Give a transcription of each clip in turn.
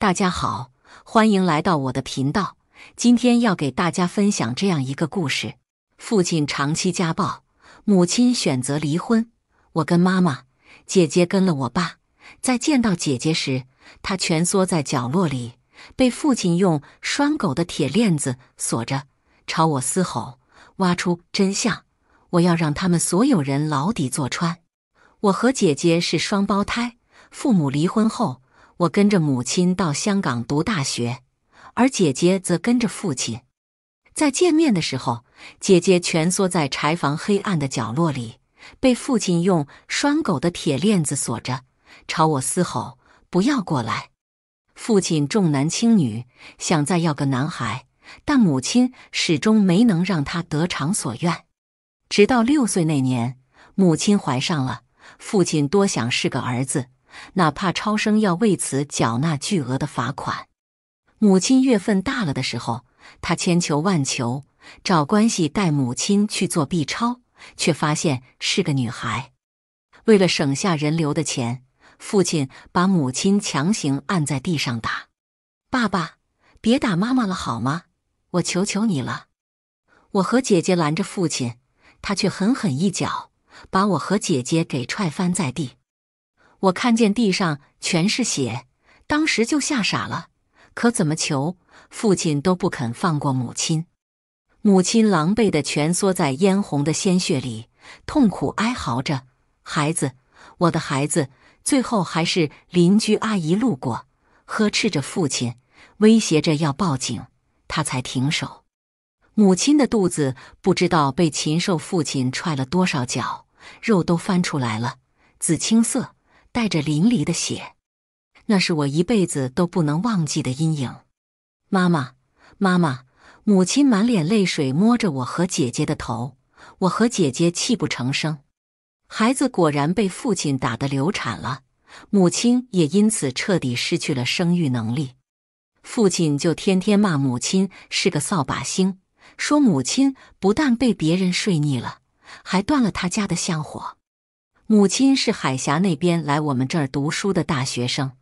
大家好，欢迎来到我的频道。今天要给大家分享这样一个故事：父亲长期家暴，母亲选择离婚。我跟妈妈，姐姐跟了我爸。在见到姐姐时，她蜷缩在角落里，被父亲用拴狗的铁链子锁着，朝我嘶吼：“挖出真相！我要让他们所有人牢底坐穿！”我和姐姐是双胞胎，父母离婚后。我跟着母亲到香港读大学，而姐姐则跟着父亲。在见面的时候，姐姐蜷缩在柴房黑暗的角落里，被父亲用拴狗的铁链子锁着，朝我嘶吼：“不要过来！”父亲重男轻女，想再要个男孩，但母亲始终没能让他得偿所愿。直到六岁那年，母亲怀上了，父亲多想是个儿子。哪怕超生要为此缴纳巨额的罚款，母亲月份大了的时候，他千求万求，找关系带母亲去做 B 超，却发现是个女孩。为了省下人流的钱，父亲把母亲强行按在地上打。爸爸，别打妈妈了好吗？我求求你了！我和姐姐拦着父亲，他却狠狠一脚把我和姐姐给踹翻在地。我看见地上全是血，当时就吓傻了。可怎么求，父亲都不肯放过母亲。母亲狼狈地蜷缩在嫣红的鲜血里，痛苦哀嚎着：“孩子，我的孩子！”最后还是邻居阿姨路过，呵斥着父亲，威胁着要报警，他才停手。母亲的肚子不知道被禽兽父亲踹了多少脚，肉都翻出来了，紫青色。带着淋漓的血，那是我一辈子都不能忘记的阴影。妈妈，妈妈，母亲满脸泪水，摸着我和姐姐的头，我和姐姐泣不成声。孩子果然被父亲打得流产了，母亲也因此彻底失去了生育能力。父亲就天天骂母亲是个扫把星，说母亲不但被别人睡腻了，还断了他家的香火。母亲是海峡那边来我们这儿读书的大学生，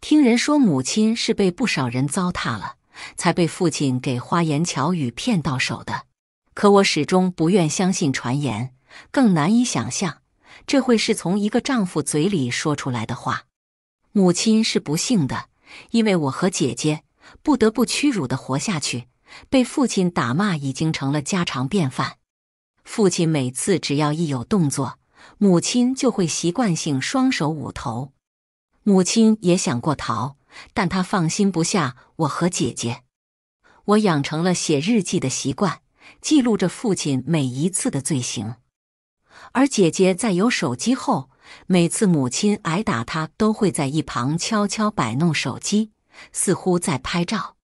听人说母亲是被不少人糟蹋了，才被父亲给花言巧语骗到手的。可我始终不愿相信传言，更难以想象这会是从一个丈夫嘴里说出来的话。母亲是不幸的，因为我和姐姐不得不屈辱的活下去，被父亲打骂已经成了家常便饭。父亲每次只要一有动作，母亲就会习惯性双手捂头。母亲也想过逃，但她放心不下我和姐姐。我养成了写日记的习惯，记录着父亲每一次的罪行。而姐姐在有手机后，每次母亲挨打，她都会在一旁悄悄摆弄手机，似乎在拍照。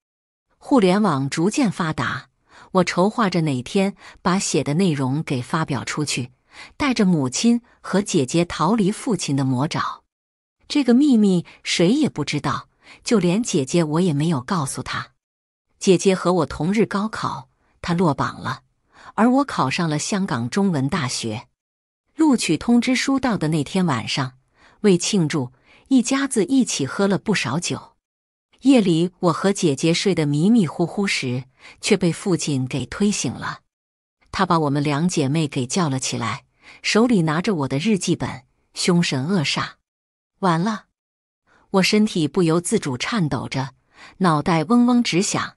互联网逐渐发达，我筹划着哪天把写的内容给发表出去。带着母亲和姐姐逃离父亲的魔爪，这个秘密谁也不知道，就连姐姐我也没有告诉她。姐姐和我同日高考，她落榜了，而我考上了香港中文大学。录取通知书到的那天晚上，为庆祝，一家子一起喝了不少酒。夜里，我和姐姐睡得迷迷糊糊时，却被父亲给推醒了。他把我们两姐妹给叫了起来，手里拿着我的日记本，凶神恶煞。完了，我身体不由自主颤抖着，脑袋嗡嗡直响，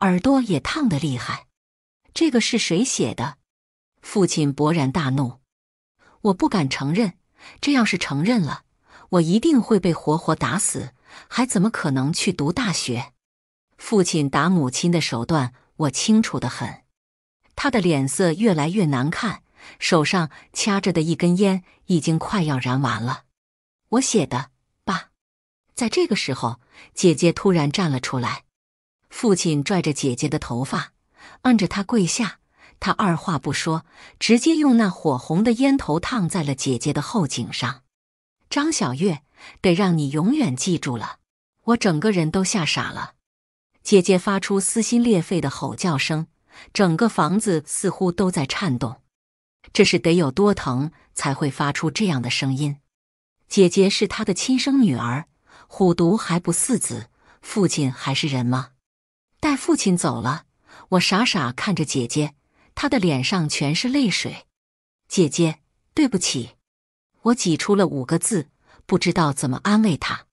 耳朵也烫得厉害。这个是谁写的？父亲勃然大怒。我不敢承认，这要是承认了，我一定会被活活打死，还怎么可能去读大学？父亲打母亲的手段，我清楚的很。他的脸色越来越难看，手上掐着的一根烟已经快要燃完了。我写的，爸。在这个时候，姐姐突然站了出来。父亲拽着姐姐的头发，按着她跪下。他二话不说，直接用那火红的烟头烫在了姐姐的后颈上。张小月，得让你永远记住了！我整个人都吓傻了。姐姐发出撕心裂肺的吼叫声。整个房子似乎都在颤动，这是得有多疼才会发出这样的声音？姐姐是他的亲生女儿，虎毒还不似子，父亲还是人吗？待父亲走了，我傻傻看着姐姐，她的脸上全是泪水。姐姐，对不起，我挤出了五个字，不知道怎么安慰她。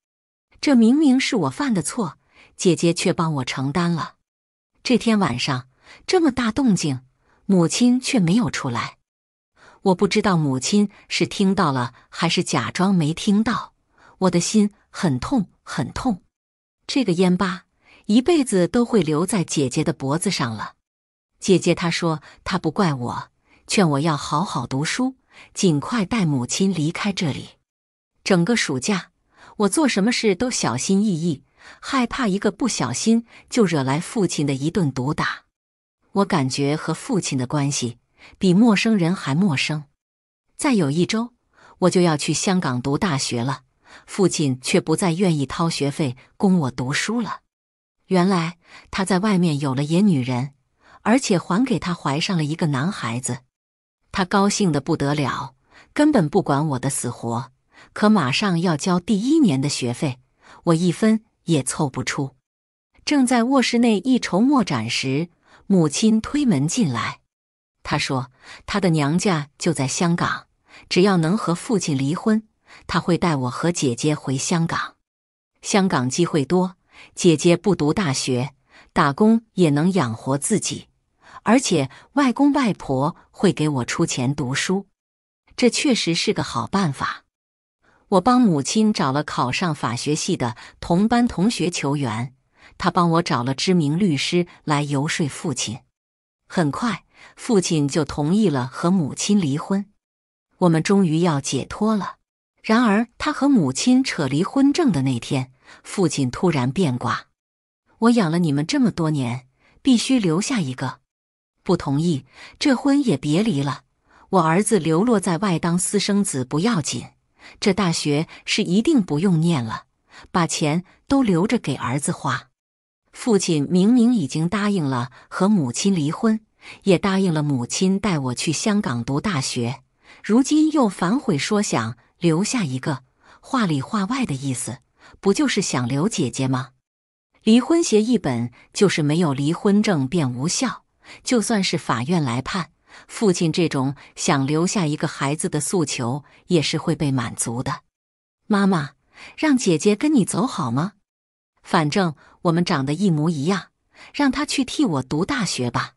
这明明是我犯的错，姐姐却帮我承担了。这天晚上。这么大动静，母亲却没有出来。我不知道母亲是听到了还是假装没听到。我的心很痛，很痛。这个烟疤一辈子都会留在姐姐的脖子上了。姐姐她说她不怪我，劝我要好好读书，尽快带母亲离开这里。整个暑假，我做什么事都小心翼翼，害怕一个不小心就惹来父亲的一顿毒打。我感觉和父亲的关系比陌生人还陌生。再有一周，我就要去香港读大学了，父亲却不再愿意掏学费供我读书了。原来他在外面有了野女人，而且还给他怀上了一个男孩子。他高兴得不得了，根本不管我的死活。可马上要交第一年的学费，我一分也凑不出。正在卧室内一筹莫展时。母亲推门进来，她说：“她的娘家就在香港，只要能和父亲离婚，她会带我和姐姐回香港。香港机会多，姐姐不读大学，打工也能养活自己，而且外公外婆会给我出钱读书，这确实是个好办法。”我帮母亲找了考上法学系的同班同学求援。他帮我找了知名律师来游说父亲，很快父亲就同意了和母亲离婚。我们终于要解脱了。然而，他和母亲扯离婚证的那天，父亲突然变卦。我养了你们这么多年，必须留下一个。不同意，这婚也别离了。我儿子流落在外当私生子不要紧，这大学是一定不用念了，把钱都留着给儿子花。父亲明明已经答应了和母亲离婚，也答应了母亲带我去香港读大学，如今又反悔说想留下一个，话里话外的意思不就是想留姐姐吗？离婚协议本就是没有离婚证便无效，就算是法院来判，父亲这种想留下一个孩子的诉求也是会被满足的。妈妈，让姐姐跟你走好吗？反正我们长得一模一样，让他去替我读大学吧。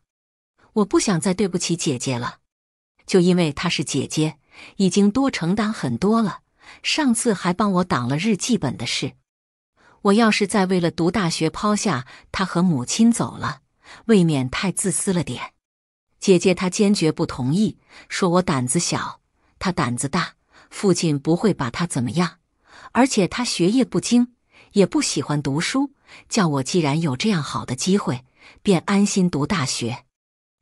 我不想再对不起姐姐了。就因为她是姐姐，已经多承担很多了。上次还帮我挡了日记本的事。我要是再为了读大学抛下她和母亲走了，未免太自私了点。姐姐她坚决不同意，说我胆子小，她胆子大，父亲不会把她怎么样，而且她学业不精。也不喜欢读书，叫我既然有这样好的机会，便安心读大学。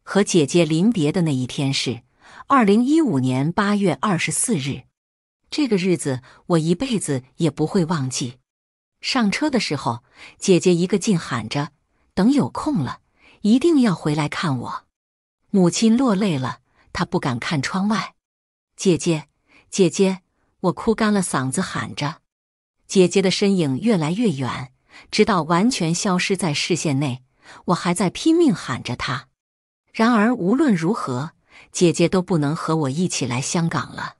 和姐姐临别的那一天是二零一五年八月二十四日，这个日子我一辈子也不会忘记。上车的时候，姐姐一个劲喊着：“等有空了，一定要回来看我。”母亲落泪了，她不敢看窗外。姐姐，姐姐，我哭干了嗓子喊着。姐姐的身影越来越远，直到完全消失在视线内，我还在拼命喊着她。然而无论如何，姐姐都不能和我一起来香港了。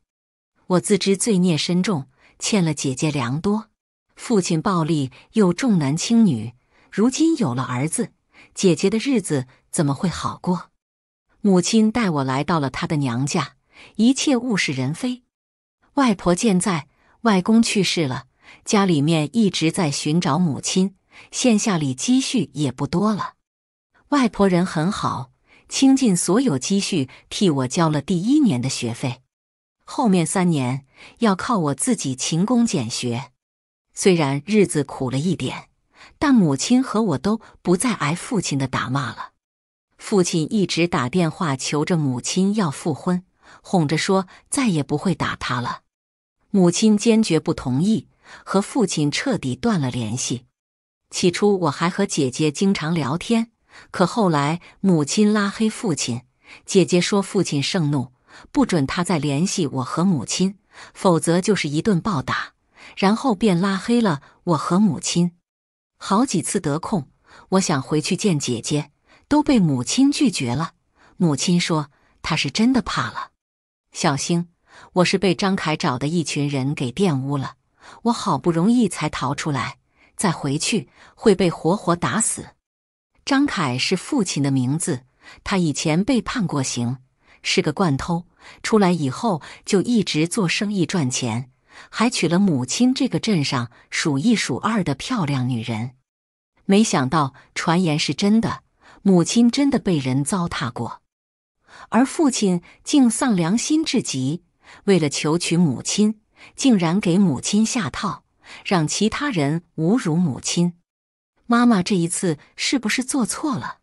我自知罪孽深重，欠了姐姐良多。父亲暴力又重男轻女，如今有了儿子，姐姐的日子怎么会好过？母亲带我来到了她的娘家，一切物是人非。外婆健在，外公去世了。家里面一直在寻找母亲，线下里积蓄也不多了。外婆人很好，倾尽所有积蓄替我交了第一年的学费，后面三年要靠我自己勤工俭学。虽然日子苦了一点，但母亲和我都不再挨父亲的打骂了。父亲一直打电话求着母亲要复婚，哄着说再也不会打他了。母亲坚决不同意。和父亲彻底断了联系。起初我还和姐姐经常聊天，可后来母亲拉黑父亲，姐姐说父亲盛怒，不准他再联系我和母亲，否则就是一顿暴打。然后便拉黑了我和母亲。好几次得空，我想回去见姐姐，都被母亲拒绝了。母亲说她是真的怕了。小星，我是被张凯找的一群人给玷污了。我好不容易才逃出来，再回去会被活活打死。张凯是父亲的名字，他以前被判过刑，是个惯偷。出来以后就一直做生意赚钱，还娶了母亲这个镇上数一数二的漂亮女人。没想到传言是真的，母亲真的被人糟蹋过，而父亲竟丧良心至极，为了求娶母亲。竟然给母亲下套，让其他人侮辱母亲。妈妈这一次是不是做错了？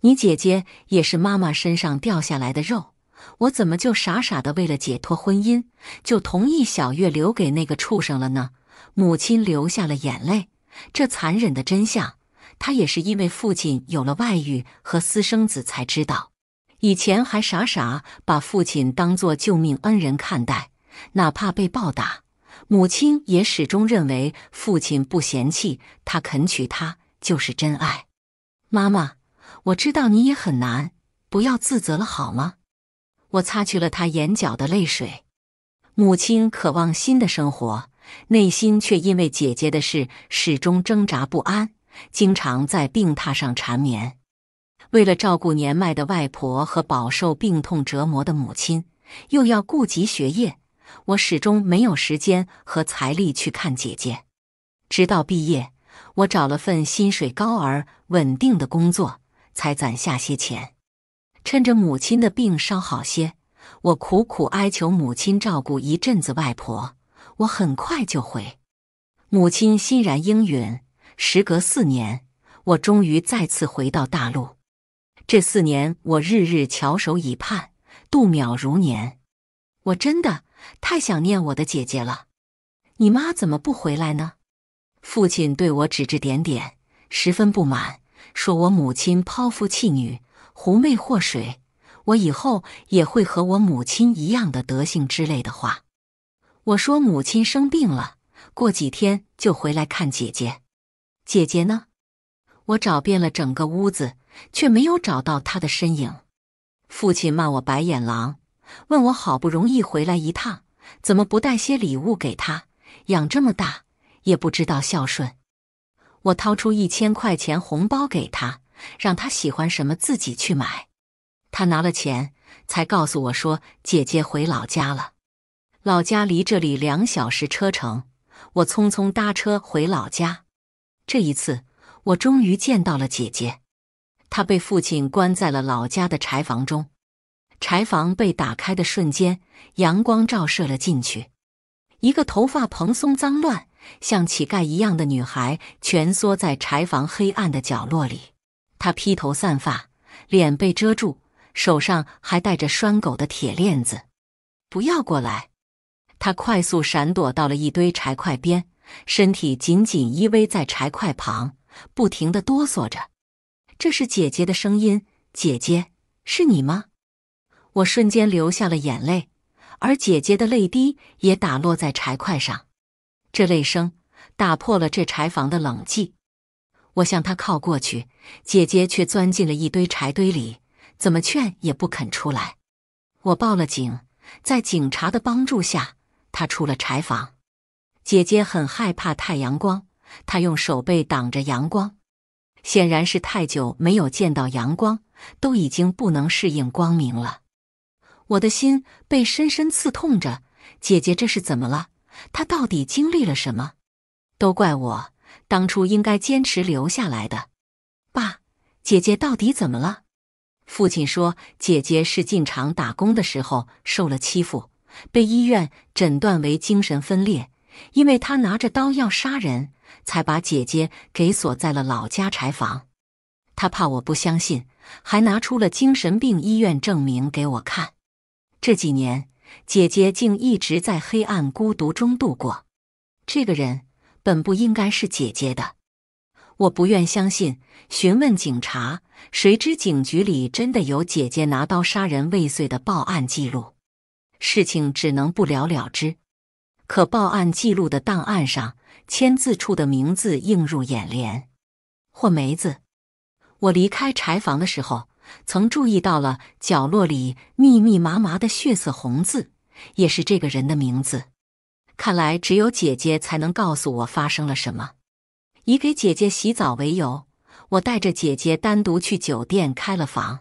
你姐姐也是妈妈身上掉下来的肉，我怎么就傻傻的为了解脱婚姻，就同意小月留给那个畜生了呢？母亲流下了眼泪，这残忍的真相，她也是因为父亲有了外遇和私生子才知道，以前还傻傻把父亲当做救命恩人看待。哪怕被暴打，母亲也始终认为父亲不嫌弃她，肯娶她就是真爱。妈妈，我知道你也很难，不要自责了，好吗？我擦去了她眼角的泪水。母亲渴望新的生活，内心却因为姐姐的事始终挣扎不安，经常在病榻上缠绵。为了照顾年迈的外婆和饱受病痛折磨的母亲，又要顾及学业。我始终没有时间和财力去看姐姐。直到毕业，我找了份薪水高而稳定的工作，才攒下些钱。趁着母亲的病稍好些，我苦苦哀求母亲照顾一阵子外婆。我很快就回，母亲欣然应允。时隔四年，我终于再次回到大陆。这四年，我日日翘首以盼，度秒如年。我真的。太想念我的姐姐了，你妈怎么不回来呢？父亲对我指指点点，十分不满，说我母亲抛夫弃女、狐媚祸水，我以后也会和我母亲一样的德性之类的话。我说母亲生病了，过几天就回来看姐姐。姐姐呢？我找遍了整个屋子，却没有找到她的身影。父亲骂我白眼狼。问我好不容易回来一趟，怎么不带些礼物给他？养这么大也不知道孝顺。我掏出一千块钱红包给他，让他喜欢什么自己去买。他拿了钱，才告诉我说：“姐姐回老家了，老家离这里两小时车程。”我匆匆搭车回老家。这一次，我终于见到了姐姐。她被父亲关在了老家的柴房中。柴房被打开的瞬间，阳光照射了进去。一个头发蓬松、脏乱像乞丐一样的女孩蜷缩在柴房黑暗的角落里。她披头散发，脸被遮住，手上还带着拴狗的铁链子。不要过来！她快速闪躲到了一堆柴块边，身体紧紧依偎在柴块旁，不停地哆嗦着。这是姐姐的声音：“姐姐，是你吗？”我瞬间流下了眼泪，而姐姐的泪滴也打落在柴块上，这泪声打破了这柴房的冷寂。我向她靠过去，姐姐却钻进了一堆柴堆里，怎么劝也不肯出来。我报了警，在警察的帮助下，她出了柴房。姐姐很害怕太阳光，她用手背挡着阳光，显然是太久没有见到阳光，都已经不能适应光明了。我的心被深深刺痛着，姐姐这是怎么了？她到底经历了什么？都怪我，当初应该坚持留下来的。爸，姐姐到底怎么了？父亲说，姐姐是进厂打工的时候受了欺负，被医院诊断为精神分裂，因为她拿着刀要杀人，才把姐姐给锁在了老家柴房。他怕我不相信，还拿出了精神病医院证明给我看。这几年，姐姐竟一直在黑暗孤独中度过。这个人本不应该是姐姐的，我不愿相信。询问警察，谁知警局里真的有姐姐拿刀杀人未遂的报案记录？事情只能不了了之。可报案记录的档案上，签字处的名字映入眼帘——霍梅子。我离开柴房的时候。曾注意到了角落里密密麻麻的血色红字，也是这个人的名字。看来只有姐姐才能告诉我发生了什么。以给姐姐洗澡为由，我带着姐姐单独去酒店开了房。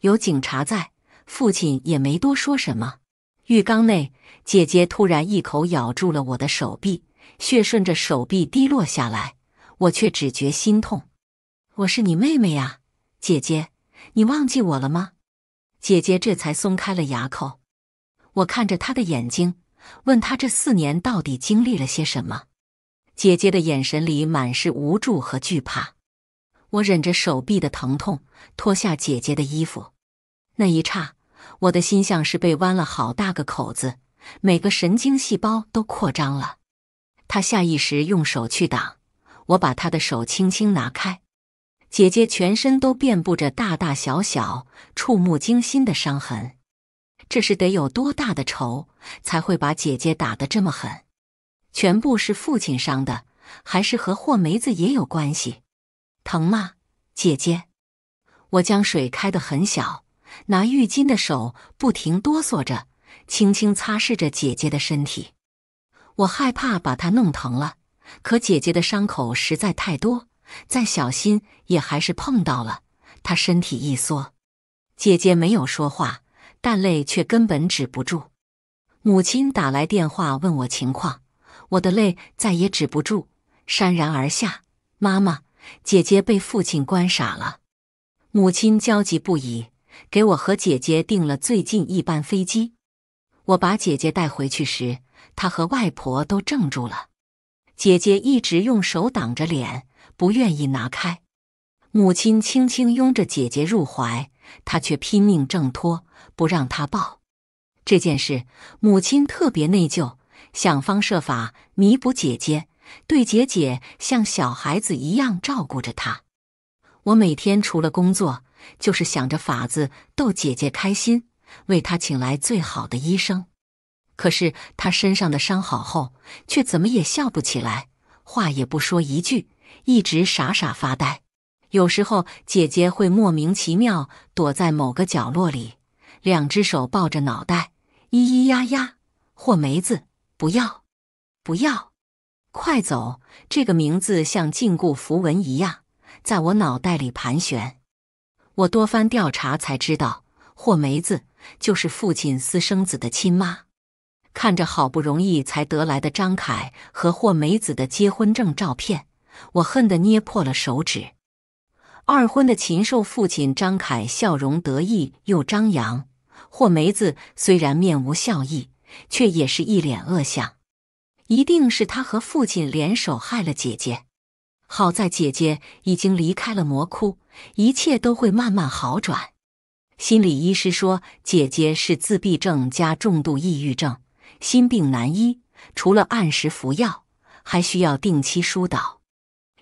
有警察在，父亲也没多说什么。浴缸内，姐姐突然一口咬住了我的手臂，血顺着手臂滴落下来，我却只觉心痛。我是你妹妹呀，姐姐。你忘记我了吗？姐姐这才松开了牙口。我看着她的眼睛，问她这四年到底经历了些什么。姐姐的眼神里满是无助和惧怕。我忍着手臂的疼痛，脱下姐姐的衣服。那一刹，我的心像是被剜了好大个口子，每个神经细胞都扩张了。她下意识用手去挡，我把她的手轻轻拿开。姐姐全身都遍布着大大小小、触目惊心的伤痕，这是得有多大的仇才会把姐姐打得这么狠？全部是父亲伤的，还是和霍梅子也有关系？疼吗，姐姐？我将水开得很小，拿浴巾的手不停哆嗦着，轻轻擦拭着姐姐的身体。我害怕把她弄疼了，可姐姐的伤口实在太多。再小心也还是碰到了，她身体一缩。姐姐没有说话，但泪却根本止不住。母亲打来电话问我情况，我的泪再也止不住，潸然而下。妈妈，姐姐被父亲关傻了。母亲焦急不已，给我和姐姐订了最近一班飞机。我把姐姐带回去时，她和外婆都怔住了。姐姐一直用手挡着脸。不愿意拿开，母亲轻轻拥着姐姐入怀，她却拼命挣脱，不让她抱。这件事，母亲特别内疚，想方设法弥补姐姐，对姐姐像小孩子一样照顾着她。我每天除了工作，就是想着法子逗姐姐开心，为她请来最好的医生。可是她身上的伤好后，却怎么也笑不起来，话也不说一句。一直傻傻发呆，有时候姐姐会莫名其妙躲在某个角落里，两只手抱着脑袋，咿咿呀呀。霍梅子，不要，不要，快走！这个名字像禁锢符文一样，在我脑袋里盘旋。我多番调查才知道，霍梅子就是父亲私生子的亲妈。看着好不容易才得来的张凯和霍梅子的结婚证照片。我恨得捏破了手指。二婚的禽兽父亲张凯笑容得意又张扬。霍梅子虽然面无笑意，却也是一脸恶相。一定是他和父亲联手害了姐姐。好在姐姐已经离开了魔窟，一切都会慢慢好转。心理医师说，姐姐是自闭症加重度抑郁症，心病难医，除了按时服药，还需要定期疏导。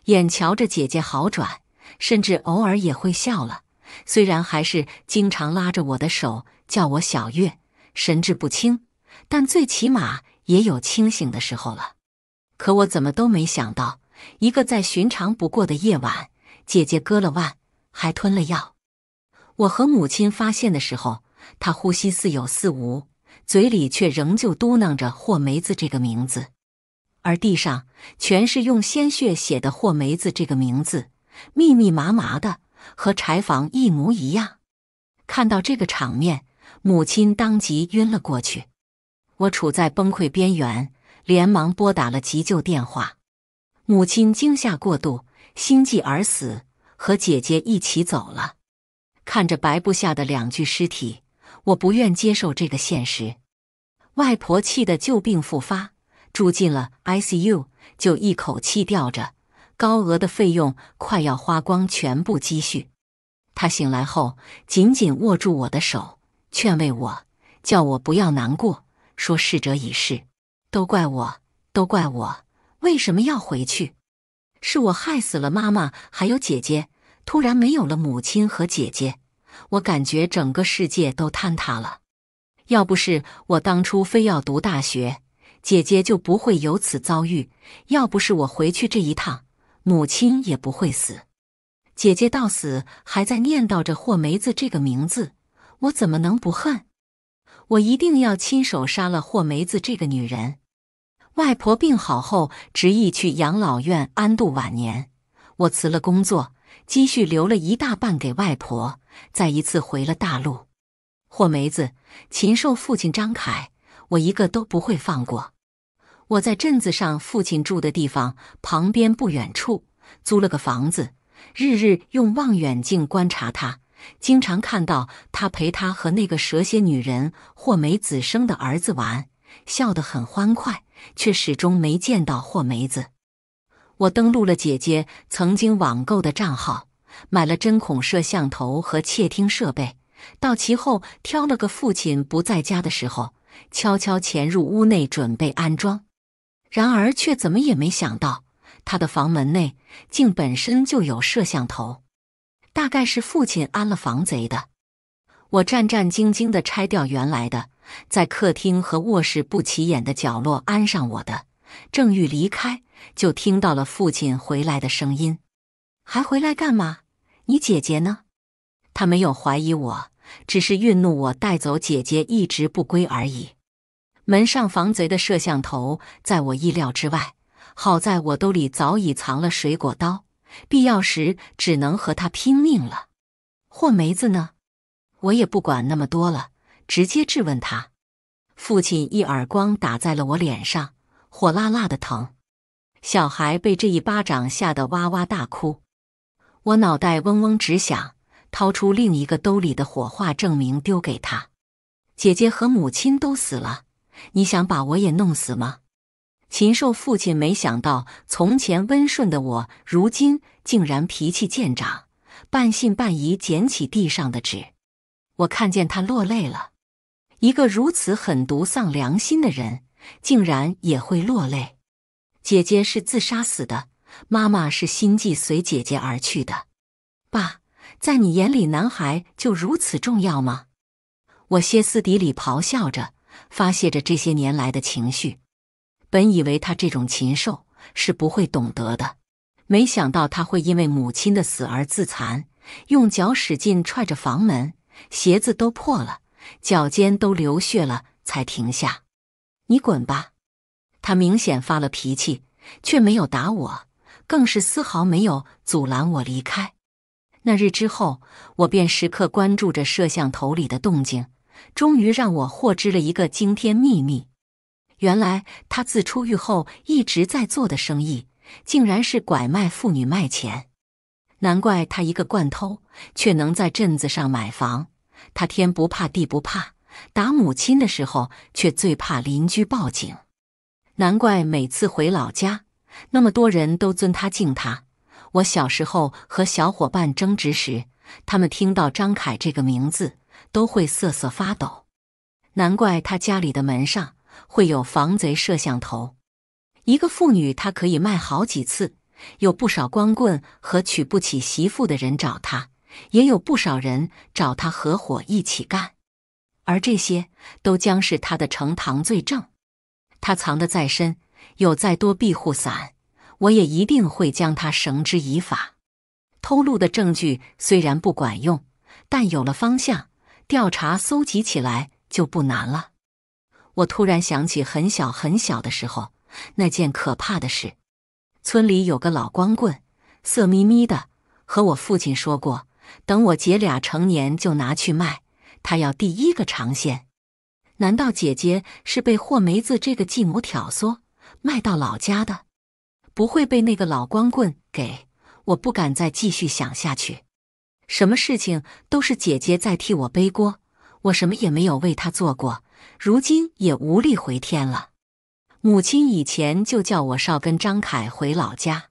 眼瞧着姐姐好转，甚至偶尔也会笑了，虽然还是经常拉着我的手叫我小月，神志不清，但最起码也有清醒的时候了。可我怎么都没想到，一个再寻常不过的夜晚，姐姐割了腕，还吞了药。我和母亲发现的时候，她呼吸似有似无，嘴里却仍旧嘟囔着霍梅子这个名字。而地上全是用鲜血写的“霍梅子”这个名字，密密麻麻的，和柴房一模一样。看到这个场面，母亲当即晕了过去。我处在崩溃边缘，连忙拨打了急救电话。母亲惊吓过度，心悸而死，和姐姐一起走了。看着白布下的两具尸体，我不愿接受这个现实。外婆气的旧病复发。住进了 ICU，就一口气吊着，高额的费用快要花光全部积蓄。他醒来后，紧紧握住我的手，劝慰我，叫我不要难过，说逝者已逝，都怪我，都怪我，为什么要回去？是我害死了妈妈，还有姐姐。突然没有了母亲和姐姐，我感觉整个世界都坍塌了。要不是我当初非要读大学。姐姐就不会有此遭遇，要不是我回去这一趟，母亲也不会死。姐姐到死还在念叨着霍梅子这个名字，我怎么能不恨？我一定要亲手杀了霍梅子这个女人。外婆病好后，执意去养老院安度晚年。我辞了工作，积蓄留了一大半给外婆，再一次回了大陆。霍梅子、禽兽父亲张凯，我一个都不会放过。我在镇子上父亲住的地方旁边不远处租了个房子，日日用望远镜观察他，经常看到他陪他和那个蛇蝎女人霍梅子生的儿子玩，笑得很欢快，却始终没见到霍梅子。我登录了姐姐曾经网购的账号，买了针孔摄像头和窃听设备，到其后挑了个父亲不在家的时候，悄悄潜入屋内准备安装。然而，却怎么也没想到，他的房门内竟本身就有摄像头，大概是父亲安了防贼的。我战战兢兢地拆掉原来的，在客厅和卧室不起眼的角落安上我的。正欲离开，就听到了父亲回来的声音。还回来干嘛？你姐姐呢？他没有怀疑我，只是愠怒我带走姐姐一直不归而已。门上防贼的摄像头在我意料之外，好在我兜里早已藏了水果刀，必要时只能和他拼命了。霍梅子呢？我也不管那么多了，直接质问他。父亲一耳光打在了我脸上，火辣辣的疼。小孩被这一巴掌吓得哇哇大哭。我脑袋嗡嗡直响，掏出另一个兜里的火化证明丢给他。姐姐和母亲都死了。你想把我也弄死吗？禽兽父亲没想到，从前温顺的我，如今竟然脾气见长。半信半疑，捡起地上的纸，我看见他落泪了。一个如此狠毒、丧良心的人，竟然也会落泪。姐姐是自杀死的，妈妈是心悸随姐姐而去的。爸，在你眼里，男孩就如此重要吗？我歇斯底里咆哮着。发泄着这些年来的情绪，本以为他这种禽兽是不会懂得的，没想到他会因为母亲的死而自残，用脚使劲踹着房门，鞋子都破了，脚尖都流血了才停下。你滚吧！他明显发了脾气，却没有打我，更是丝毫没有阻拦我离开。那日之后，我便时刻关注着摄像头里的动静。终于让我获知了一个惊天秘密，原来他自出狱后一直在做的生意，竟然是拐卖妇女卖钱。难怪他一个惯偷，却能在镇子上买房。他天不怕地不怕，打母亲的时候却最怕邻居报警。难怪每次回老家，那么多人都尊他敬他。我小时候和小伙伴争执时，他们听到张凯这个名字。都会瑟瑟发抖，难怪他家里的门上会有防贼摄像头。一个妇女，她可以卖好几次。有不少光棍和娶不起媳妇的人找他，也有不少人找他合伙一起干。而这些都将是他的呈堂罪证。他藏得再深，有再多庇护伞，我也一定会将他绳之以法。偷录的证据虽然不管用，但有了方向。调查搜集起来就不难了。我突然想起很小很小的时候那件可怕的事：村里有个老光棍，色眯眯的，和我父亲说过，等我姐俩成年就拿去卖，他要第一个尝鲜。难道姐姐是被霍梅子这个继母挑唆卖到老家的？不会被那个老光棍给……我不敢再继续想下去。什么事情都是姐姐在替我背锅，我什么也没有为她做过，如今也无力回天了。母亲以前就叫我少跟张凯回老家，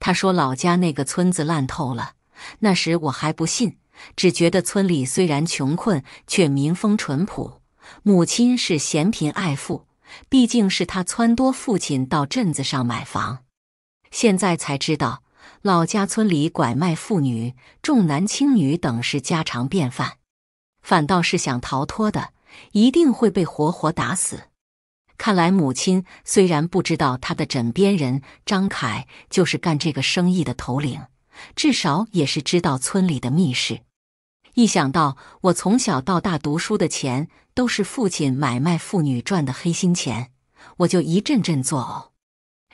他说老家那个村子烂透了。那时我还不信，只觉得村里虽然穷困，却民风淳朴。母亲是嫌贫爱富，毕竟是他撺掇父亲到镇子上买房，现在才知道。老家村里拐卖妇女、重男轻女等是家常便饭，反倒是想逃脱的，一定会被活活打死。看来母亲虽然不知道他的枕边人张凯就是干这个生意的头领，至少也是知道村里的密事。一想到我从小到大读书的钱都是父亲买卖妇女赚的黑心钱，我就一阵阵作呕。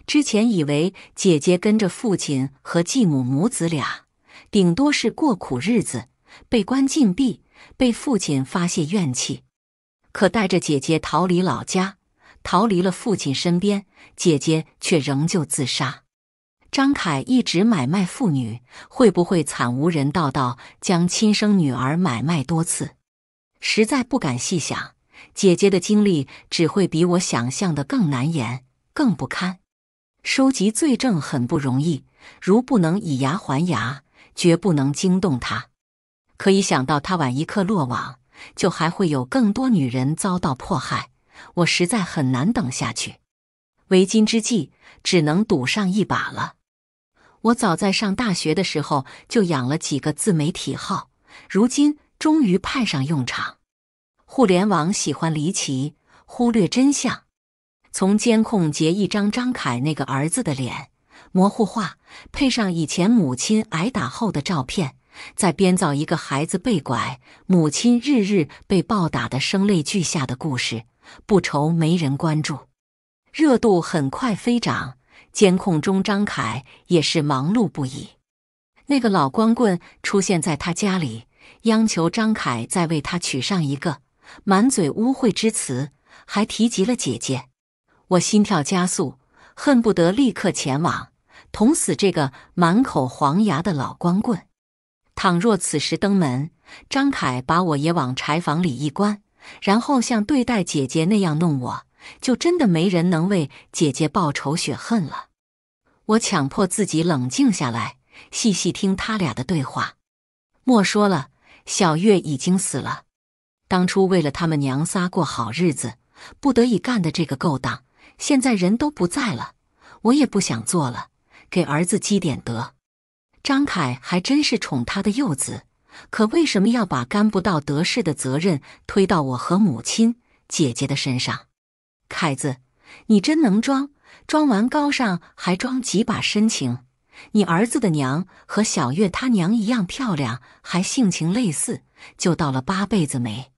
之前以为姐姐跟着父亲和继母母子俩，顶多是过苦日子，被关禁闭，被父亲发泄怨气。可带着姐姐逃离老家，逃离了父亲身边，姐姐却仍旧自杀。张凯一直买卖妇女，会不会惨无人道到将亲生女儿买卖多次？实在不敢细想，姐姐的经历只会比我想象的更难言、更不堪。收集罪证很不容易，如不能以牙还牙，绝不能惊动他。可以想到，他晚一刻落网，就还会有更多女人遭到迫害。我实在很难等下去，为今之计，只能赌上一把了。我早在上大学的时候就养了几个自媒体号，如今终于派上用场。互联网喜欢离奇，忽略真相。从监控截一张张凯那个儿子的脸，模糊化，配上以前母亲挨打后的照片，再编造一个孩子被拐，母亲日日被暴打的声泪俱下的故事，不愁没人关注，热度很快飞涨。监控中，张凯也是忙碌不已。那个老光棍出现在他家里，央求张凯再为他娶上一个，满嘴污秽之词，还提及了姐姐。我心跳加速，恨不得立刻前往捅死这个满口黄牙的老光棍。倘若此时登门，张凯把我也往柴房里一关，然后像对待姐姐那样弄我，就真的没人能为姐姐报仇雪恨了。我强迫自己冷静下来，细细听他俩的对话。莫说了，小月已经死了。当初为了他们娘仨过好日子，不得已干的这个勾当。现在人都不在了，我也不想做了，给儿子积点德。张凯还真是宠他的幼子，可为什么要把干不到德事的责任推到我和母亲、姐姐的身上？凯子，你真能装，装完高尚还装几把深情。你儿子的娘和小月他娘一样漂亮，还性情类似，就到了八辈子没。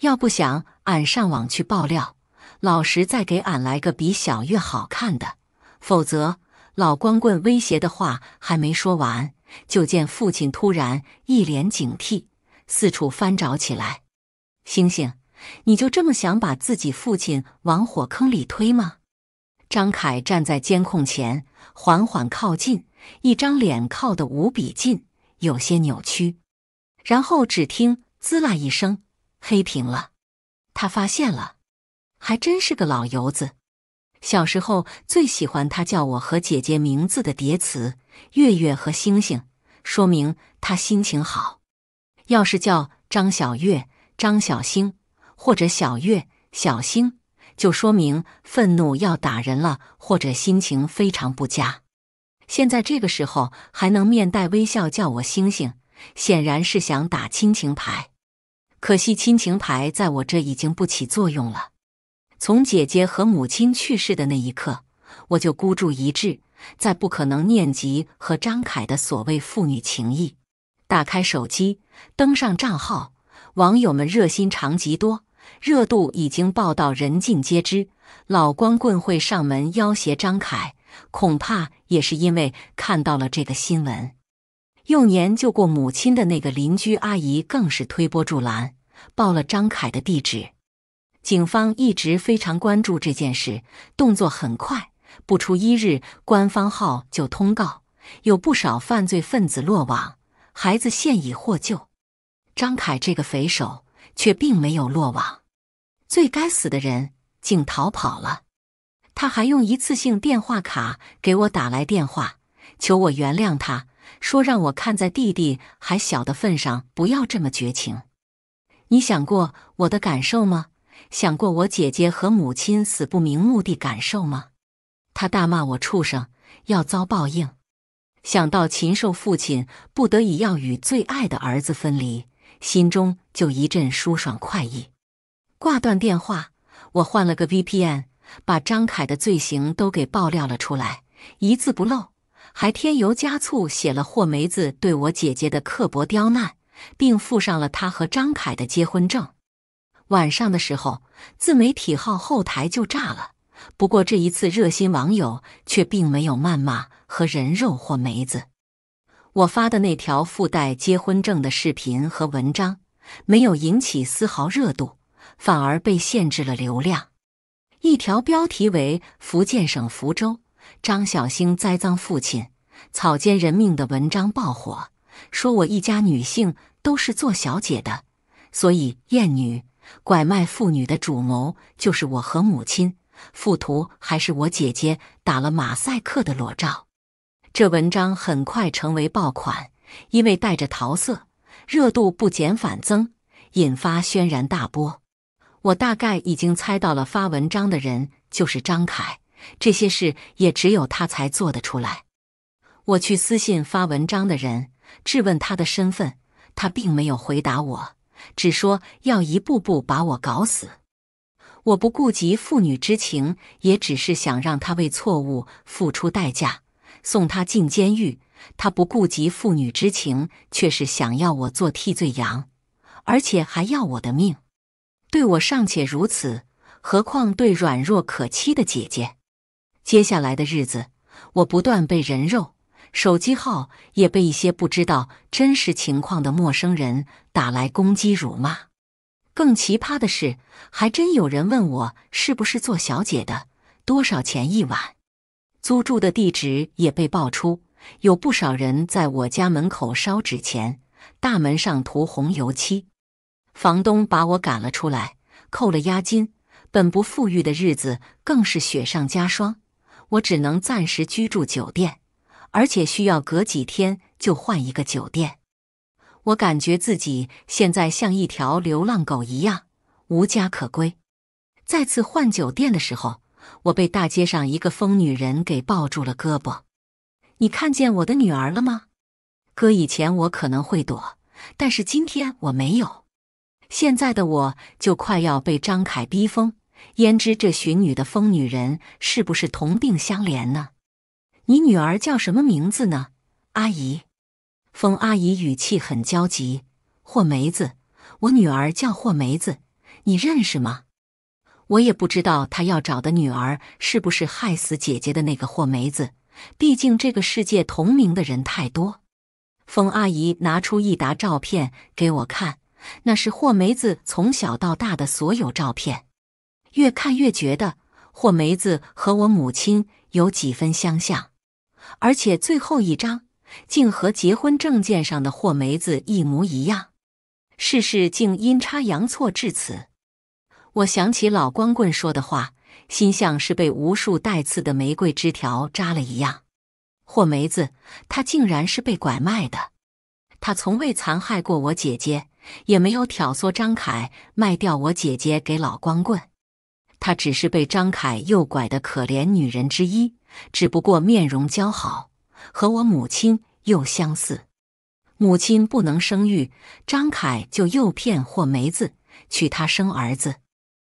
要不想俺上网去爆料？老石，再给俺来个比小月好看的，否则老光棍威胁的话还没说完，就见父亲突然一脸警惕，四处翻找起来。星星，你就这么想把自己父亲往火坑里推吗？张凯站在监控前，缓缓靠近，一张脸靠得无比近，有些扭曲。然后只听“滋啦”一声，黑屏了。他发现了。还真是个老油子。小时候最喜欢他叫我和姐姐名字的叠词“月月”和“星星”，说明他心情好。要是叫张小月、张小星，或者小月、小星，就说明愤怒要打人了，或者心情非常不佳。现在这个时候还能面带微笑叫我星星，显然是想打亲情牌。可惜亲情牌在我这已经不起作用了。从姐姐和母亲去世的那一刻，我就孤注一掷，再不可能念及和张凯的所谓父女情谊。打开手机，登上账号，网友们热心肠极多，热度已经爆到人尽皆知。老光棍会上门要挟张凯，恐怕也是因为看到了这个新闻。幼年救过母亲的那个邻居阿姨更是推波助澜，报了张凯的地址。警方一直非常关注这件事，动作很快，不出一日，官方号就通告，有不少犯罪分子落网，孩子现已获救。张凯这个匪首却并没有落网，最该死的人竟逃跑了。他还用一次性电话卡给我打来电话，求我原谅他，说让我看在弟弟还小的份上，不要这么绝情。你想过我的感受吗？想过我姐姐和母亲死不瞑目的感受吗？他大骂我畜生，要遭报应。想到禽兽父亲不得已要与最爱的儿子分离，心中就一阵舒爽快意。挂断电话，我换了个 VPN，把张凯的罪行都给爆料了出来，一字不漏，还添油加醋写了霍梅子对我姐姐的刻薄刁难，并附上了他和张凯的结婚证。晚上的时候，自媒体号后台就炸了。不过这一次，热心网友却并没有谩骂和人肉或梅子。我发的那条附带结婚证的视频和文章，没有引起丝毫热度，反而被限制了流量。一条标题为“福建省福州张小星栽赃父亲草菅人命”的文章爆火，说我一家女性都是做小姐的，所以艳女。拐卖妇女的主谋就是我和母亲，附图还是我姐姐打了马赛克的裸照。这文章很快成为爆款，因为带着桃色，热度不减反增，引发轩然大波。我大概已经猜到了发文章的人就是张凯，这些事也只有他才做得出来。我去私信发文章的人质问他的身份，他并没有回答我。只说要一步步把我搞死，我不顾及父女之情，也只是想让他为错误付出代价，送他进监狱。他不顾及父女之情，却是想要我做替罪羊，而且还要我的命。对我尚且如此，何况对软弱可欺的姐姐？接下来的日子，我不断被人肉。手机号也被一些不知道真实情况的陌生人打来攻击辱骂。更奇葩的是，还真有人问我是不是做小姐的，多少钱一晚？租住的地址也被爆出，有不少人在我家门口烧纸钱，大门上涂红油漆。房东把我赶了出来，扣了押金，本不富裕的日子更是雪上加霜。我只能暂时居住酒店。而且需要隔几天就换一个酒店，我感觉自己现在像一条流浪狗一样，无家可归。再次换酒店的时候，我被大街上一个疯女人给抱住了胳膊。你看见我的女儿了吗？搁以前我可能会躲，但是今天我没有。现在的我就快要被张凯逼疯，焉知这寻女的疯女人是不是同病相怜呢？你女儿叫什么名字呢，阿姨？冯阿姨语气很焦急。霍梅子，我女儿叫霍梅子，你认识吗？我也不知道他要找的女儿是不是害死姐姐的那个霍梅子，毕竟这个世界同名的人太多。冯阿姨拿出一沓照片给我看，那是霍梅子从小到大的所有照片。越看越觉得霍梅子和我母亲有几分相像。而且最后一张，竟和结婚证件上的霍梅子一模一样，事事竟阴差阳错至此。我想起老光棍说的话，心像是被无数带刺的玫瑰枝条扎了一样。霍梅子，她竟然是被拐卖的，她从未残害过我姐姐，也没有挑唆张凯卖掉我姐姐给老光棍，她只是被张凯诱拐的可怜女人之一。只不过面容姣好，和我母亲又相似。母亲不能生育，张凯就诱骗霍梅子娶她生儿子。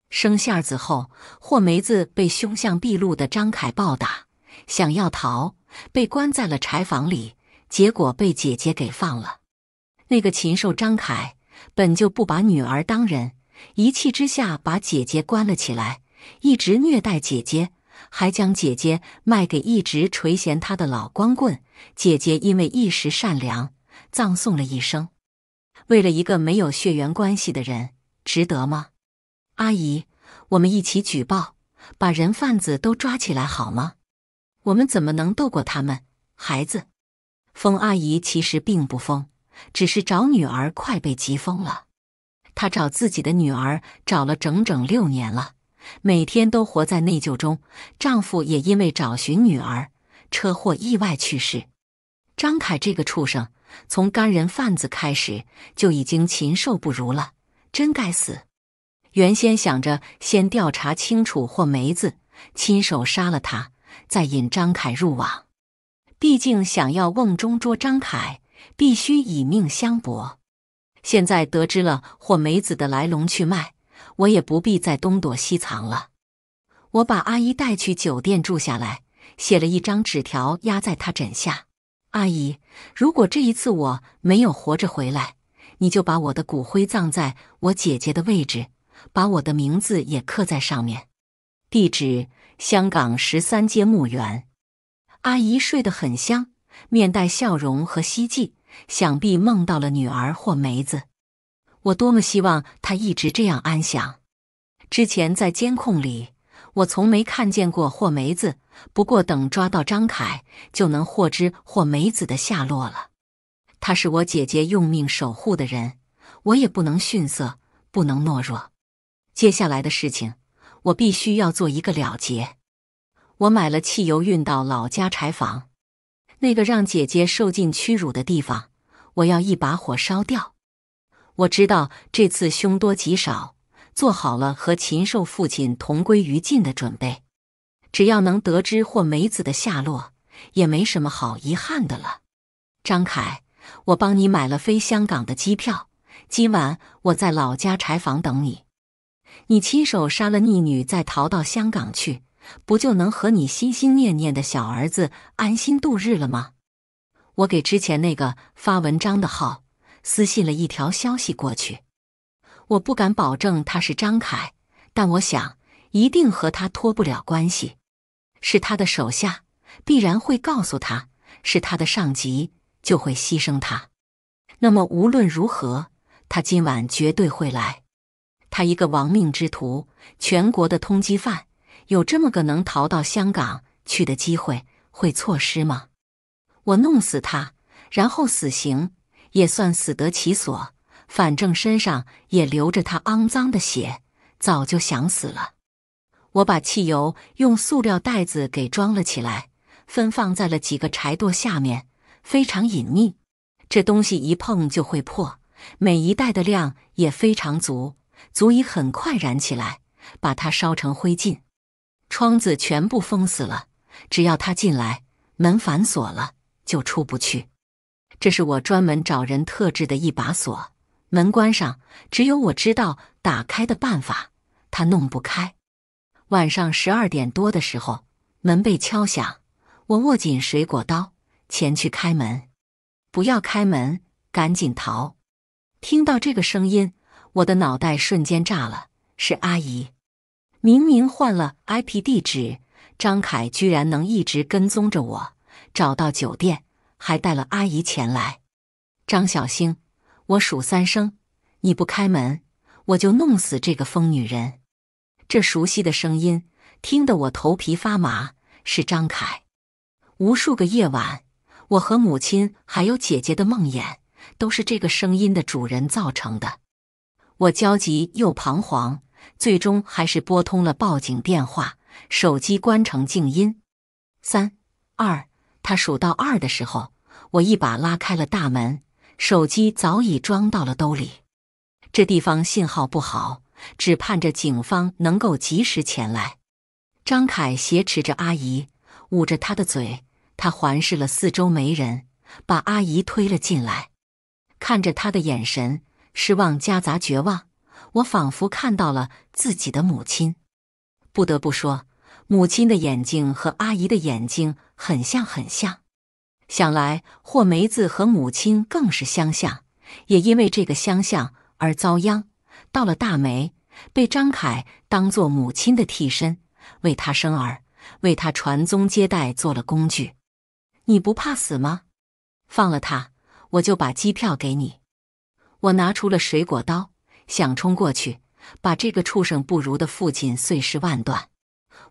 生下儿子后，霍梅子被凶相毕露的张凯暴打，想要逃，被关在了柴房里。结果被姐姐给放了。那个禽兽张凯本就不把女儿当人，一气之下把姐姐关了起来，一直虐待姐姐。还将姐姐卖给一直垂涎她的老光棍，姐姐因为一时善良，葬送了一生。为了一个没有血缘关系的人，值得吗？阿姨，我们一起举报，把人贩子都抓起来好吗？我们怎么能斗过他们？孩子，疯阿姨其实并不疯，只是找女儿快被急疯了。她找自己的女儿找了整整六年了。每天都活在内疚中，丈夫也因为找寻女儿车祸意外去世。张凯这个畜生，从干人贩子开始就已经禽兽不如了，真该死！原先想着先调查清楚霍梅子，亲手杀了他，再引张凯入网。毕竟想要瓮中捉张凯，必须以命相搏。现在得知了霍梅子的来龙去脉。我也不必再东躲西藏了。我把阿姨带去酒店住下来，写了一张纸条压在她枕下。阿姨，如果这一次我没有活着回来，你就把我的骨灰葬在我姐姐的位置，把我的名字也刻在上面。地址：香港十三街墓园。阿姨睡得很香，面带笑容和希冀，想必梦到了女儿或梅子。我多么希望他一直这样安详。之前在监控里，我从没看见过霍梅子。不过等抓到张凯，就能获知霍梅子的下落了。他是我姐姐用命守护的人，我也不能逊色，不能懦弱。接下来的事情，我必须要做一个了结。我买了汽油，运到老家柴房，那个让姐姐受尽屈辱的地方，我要一把火烧掉。我知道这次凶多吉少，做好了和禽兽父亲同归于尽的准备。只要能得知或梅子的下落，也没什么好遗憾的了。张凯，我帮你买了飞香港的机票，今晚我在老家柴房等你。你亲手杀了逆女，再逃到香港去，不就能和你心心念念的小儿子安心度日了吗？我给之前那个发文章的号。私信了一条消息过去，我不敢保证他是张凯，但我想一定和他脱不了关系，是他的手下必然会告诉他，是他的上级就会牺牲他。那么无论如何，他今晚绝对会来。他一个亡命之徒，全国的通缉犯，有这么个能逃到香港去的机会，会错失吗？我弄死他，然后死刑。也算死得其所，反正身上也流着他肮脏的血，早就想死了。我把汽油用塑料袋子给装了起来，分放在了几个柴垛下面，非常隐秘。这东西一碰就会破，每一袋的量也非常足，足以很快燃起来，把它烧成灰烬。窗子全部封死了，只要他进来，门反锁了就出不去。这是我专门找人特制的一把锁，门关上，只有我知道打开的办法，他弄不开。晚上十二点多的时候，门被敲响，我握紧水果刀前去开门。不要开门，赶紧逃！听到这个声音，我的脑袋瞬间炸了。是阿姨，明明换了 IP 地址，张凯居然能一直跟踪着我，找到酒店。还带了阿姨前来，张小星，我数三声，你不开门，我就弄死这个疯女人。这熟悉的声音听得我头皮发麻，是张凯。无数个夜晚，我和母亲还有姐姐的梦魇，都是这个声音的主人造成的。我焦急又彷徨，最终还是拨通了报警电话，手机关成静音。三二，他数到二的时候。我一把拉开了大门，手机早已装到了兜里。这地方信号不好，只盼着警方能够及时前来。张凯挟持着阿姨，捂着她的嘴。他环视了四周，没人，把阿姨推了进来。看着他的眼神，失望夹杂绝望。我仿佛看到了自己的母亲。不得不说，母亲的眼睛和阿姨的眼睛很像，很像。想来霍梅子和母亲更是相像，也因为这个相像而遭殃。到了大梅，被张凯当做母亲的替身，为他生儿，为他传宗接代做了工具。你不怕死吗？放了他，我就把机票给你。我拿出了水果刀，想冲过去把这个畜生不如的父亲碎尸万段。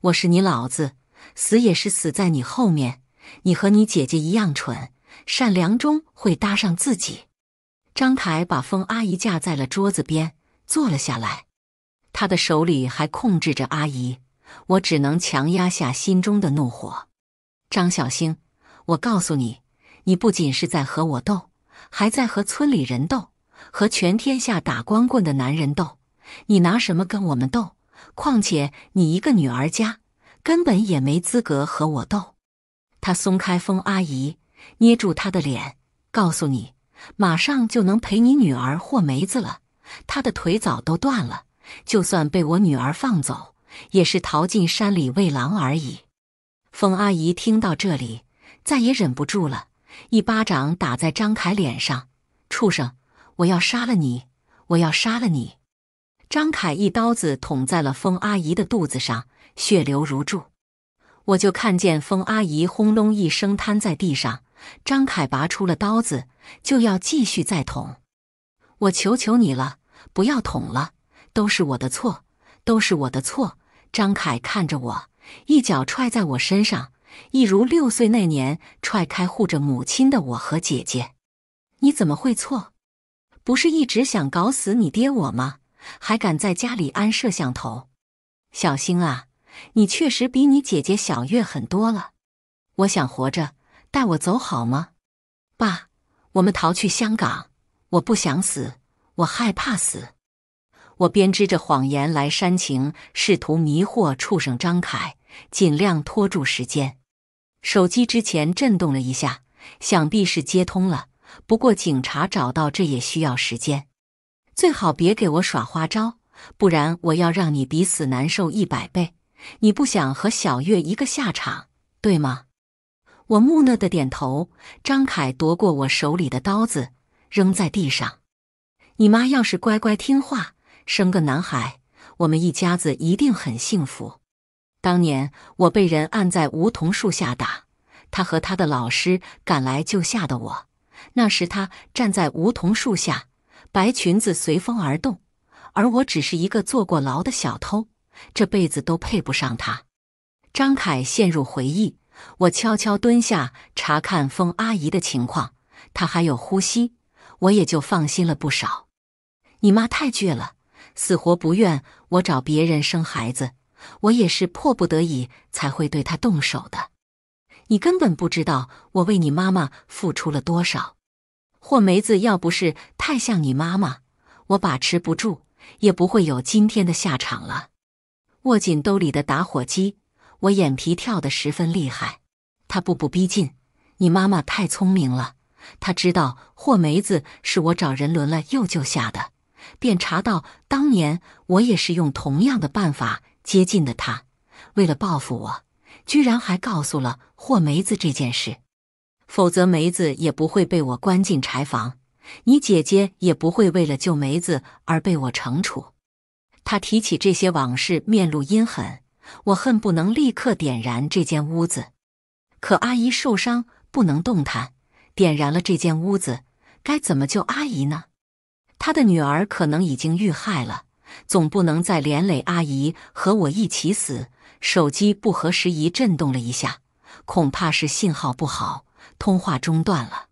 我是你老子，死也是死在你后面。你和你姐姐一样蠢，善良中会搭上自己。张台把风阿姨架在了桌子边，坐了下来。他的手里还控制着阿姨，我只能强压下心中的怒火。张小星，我告诉你，你不仅是在和我斗，还在和村里人斗，和全天下打光棍的男人斗。你拿什么跟我们斗？况且你一个女儿家，根本也没资格和我斗。他松开风阿姨，捏住她的脸，告诉你：“马上就能陪你女儿霍梅子了。她的腿早都断了，就算被我女儿放走，也是逃进山里喂狼而已。”风阿姨听到这里，再也忍不住了，一巴掌打在张凯脸上：“畜生！我要杀了你！我要杀了你！”张凯一刀子捅在了风阿姨的肚子上，血流如注。我就看见风阿姨轰隆一声瘫在地上，张凯拔出了刀子，就要继续再捅。我求求你了，不要捅了，都是我的错，都是我的错。张凯看着我，一脚踹在我身上，一如六岁那年踹开护着母亲的我和姐姐。你怎么会错？不是一直想搞死你爹我吗？还敢在家里安摄像头，小心啊！你确实比你姐姐小月很多了。我想活着，带我走好吗？爸，我们逃去香港。我不想死，我害怕死。我编织着谎言来煽情，试图迷惑畜生张凯，尽量拖住时间。手机之前震动了一下，想必是接通了。不过警察找到这也需要时间。最好别给我耍花招，不然我要让你比死难受一百倍。你不想和小月一个下场，对吗？我木讷地点头。张凯夺过我手里的刀子，扔在地上。你妈要是乖乖听话，生个男孩，我们一家子一定很幸福。当年我被人按在梧桐树下打，他和他的老师赶来救下的我。那时他站在梧桐树下，白裙子随风而动，而我只是一个坐过牢的小偷。这辈子都配不上她。张凯陷入回忆。我悄悄蹲下查看风阿姨的情况，她还有呼吸，我也就放心了不少。你妈太倔了，死活不愿我找别人生孩子，我也是迫不得已才会对她动手的。你根本不知道我为你妈妈付出了多少。霍梅子要不是太像你妈妈，我把持不住，也不会有今天的下场了。握紧兜里的打火机，我眼皮跳得十分厉害。他步步逼近。你妈妈太聪明了，她知道霍梅子是我找人轮了又救下的，便查到当年我也是用同样的办法接近的他。为了报复我，居然还告诉了霍梅子这件事。否则梅子也不会被我关进柴房，你姐姐也不会为了救梅子而被我惩处。他提起这些往事，面露阴狠。我恨不能立刻点燃这间屋子，可阿姨受伤不能动弹，点燃了这间屋子，该怎么救阿姨呢？他的女儿可能已经遇害了，总不能再连累阿姨和我一起死。手机不合时宜震动了一下，恐怕是信号不好，通话中断了。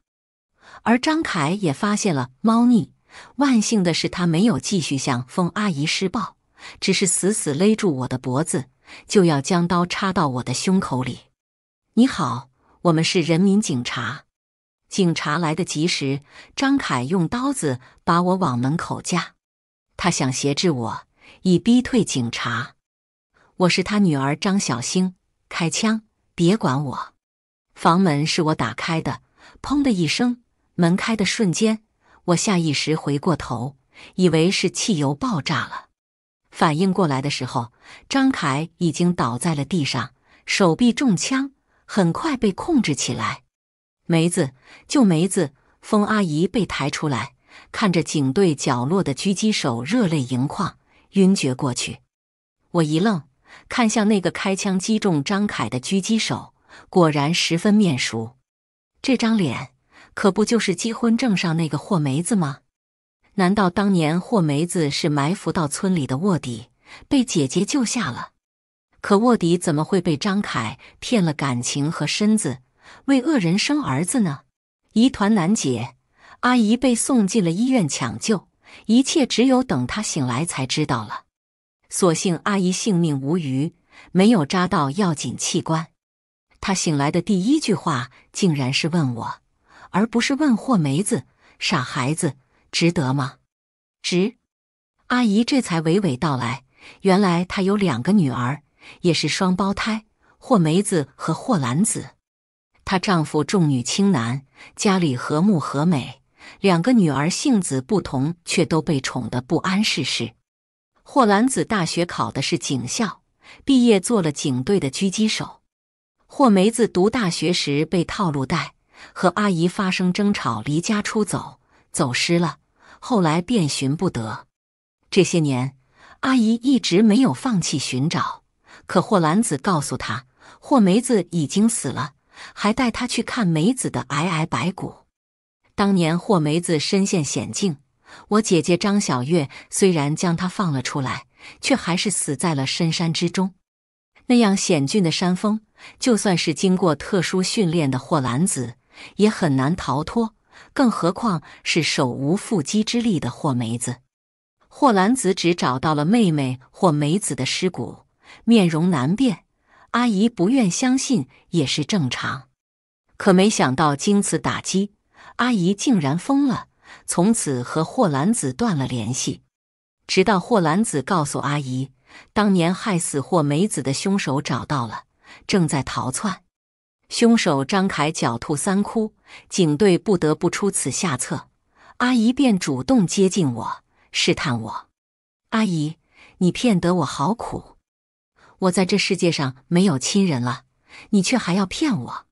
而张凯也发现了猫腻。万幸的是，他没有继续向风阿姨施暴，只是死死勒住我的脖子，就要将刀插到我的胸口里。你好，我们是人民警察。警察来得及时。张凯用刀子把我往门口架，他想挟制我，以逼退警察。我是他女儿张小星。开枪！别管我。房门是我打开的。砰的一声，门开的瞬间。我下意识回过头，以为是汽油爆炸了。反应过来的时候，张凯已经倒在了地上，手臂中枪，很快被控制起来。梅子，救梅子！风阿姨被抬出来，看着警队角落的狙击手，热泪盈眶，晕厥过去。我一愣，看向那个开枪击中张凯的狙击手，果然十分面熟，这张脸。可不就是结婚证上那个霍梅子吗？难道当年霍梅子是埋伏到村里的卧底，被姐姐救下了？可卧底怎么会被张凯骗了感情和身子，为恶人生儿子呢？疑团难解。阿姨被送进了医院抢救，一切只有等她醒来才知道了。所幸阿姨性命无虞，没有扎到要紧器官。她醒来的第一句话竟然是问我。而不是问霍梅子，傻孩子，值得吗？值。阿姨这才娓娓道来，原来她有两个女儿，也是双胞胎，霍梅子和霍兰子。她丈夫重女轻男，家里和睦和美。两个女儿性子不同，却都被宠得不谙世事。霍兰子大学考的是警校，毕业做了警队的狙击手。霍梅子读大学时被套路贷。和阿姨发生争吵，离家出走，走失了。后来遍寻不得，这些年，阿姨一直没有放弃寻找。可霍兰子告诉她，霍梅子已经死了，还带她去看梅子的皑皑白骨。当年霍梅子身陷险境，我姐姐张小月虽然将她放了出来，却还是死在了深山之中。那样险峻的山峰，就算是经过特殊训练的霍兰子。也很难逃脱，更何况是手无缚鸡之力的霍梅子。霍兰子只找到了妹妹霍梅子的尸骨，面容难辨。阿姨不愿相信也是正常。可没想到，经此打击，阿姨竟然疯了，从此和霍兰子断了联系。直到霍兰子告诉阿姨，当年害死霍梅子的凶手找到了，正在逃窜。凶手张凯狡兔三窟，警队不得不出此下策。阿姨便主动接近我，试探我。阿姨，你骗得我好苦，我在这世界上没有亲人了，你却还要骗我。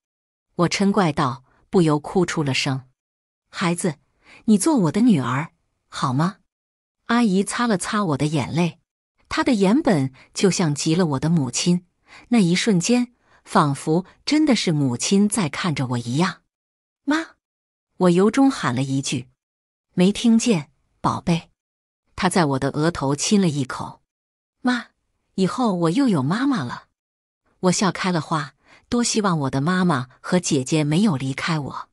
我嗔怪道，不由哭出了声。孩子，你做我的女儿好吗？阿姨擦了擦我的眼泪，她的眼本就像极了我的母亲。那一瞬间。仿佛真的是母亲在看着我一样，妈，我由衷喊了一句，没听见，宝贝。他在我的额头亲了一口，妈，以后我又有妈妈了。我笑开了花，多希望我的妈妈和姐姐没有离开我。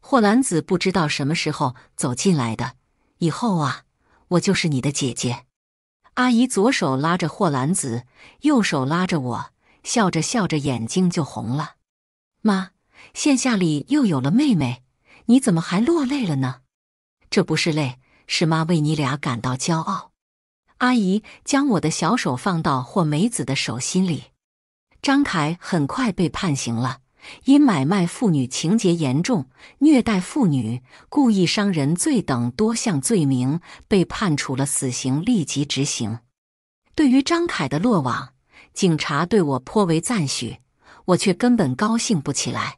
霍兰子不知道什么时候走进来的，以后啊，我就是你的姐姐。阿姨左手拉着霍兰子，右手拉着我。笑着笑着，眼睛就红了。妈，线下里又有了妹妹，你怎么还落泪了呢？这不是泪，是妈为你俩感到骄傲。阿姨将我的小手放到霍梅子的手心里。张凯很快被判刑了，因买卖妇女情节严重、虐待妇女、故意伤人罪等多项罪名，被判处了死刑，立即执行。对于张凯的落网。警察对我颇为赞许，我却根本高兴不起来，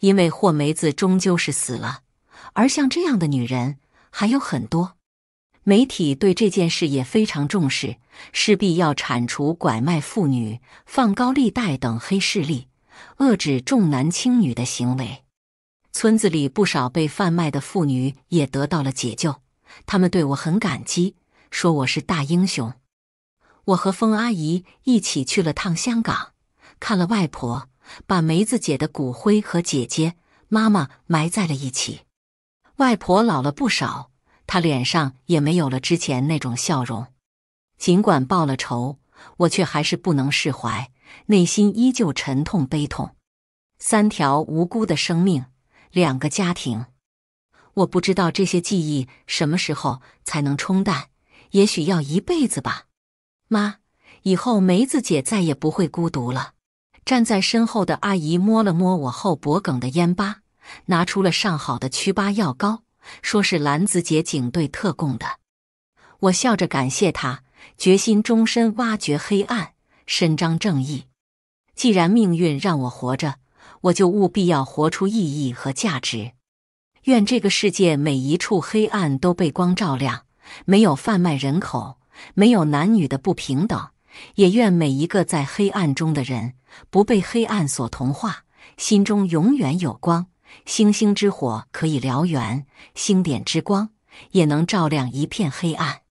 因为霍梅子终究是死了，而像这样的女人还有很多。媒体对这件事也非常重视，势必要铲除拐卖妇女、放高利贷等黑势力，遏制重男轻女的行为。村子里不少被贩卖的妇女也得到了解救，他们对我很感激，说我是大英雄。我和风阿姨一起去了趟香港，看了外婆，把梅子姐的骨灰和姐姐、妈妈埋在了一起。外婆老了不少，她脸上也没有了之前那种笑容。尽管报了仇，我却还是不能释怀，内心依旧沉痛悲痛。三条无辜的生命，两个家庭，我不知道这些记忆什么时候才能冲淡，也许要一辈子吧。妈，以后梅子姐再也不会孤独了。站在身后的阿姨摸了摸我后脖梗的烟疤，拿出了上好的祛疤药膏，说是兰子姐警队特供的。我笑着感谢她，决心终身挖掘黑暗，伸张正义。既然命运让我活着，我就务必要活出意义和价值。愿这个世界每一处黑暗都被光照亮，没有贩卖人口。没有男女的不平等，也愿每一个在黑暗中的人不被黑暗所同化，心中永远有光。星星之火可以燎原，星点之光也能照亮一片黑暗。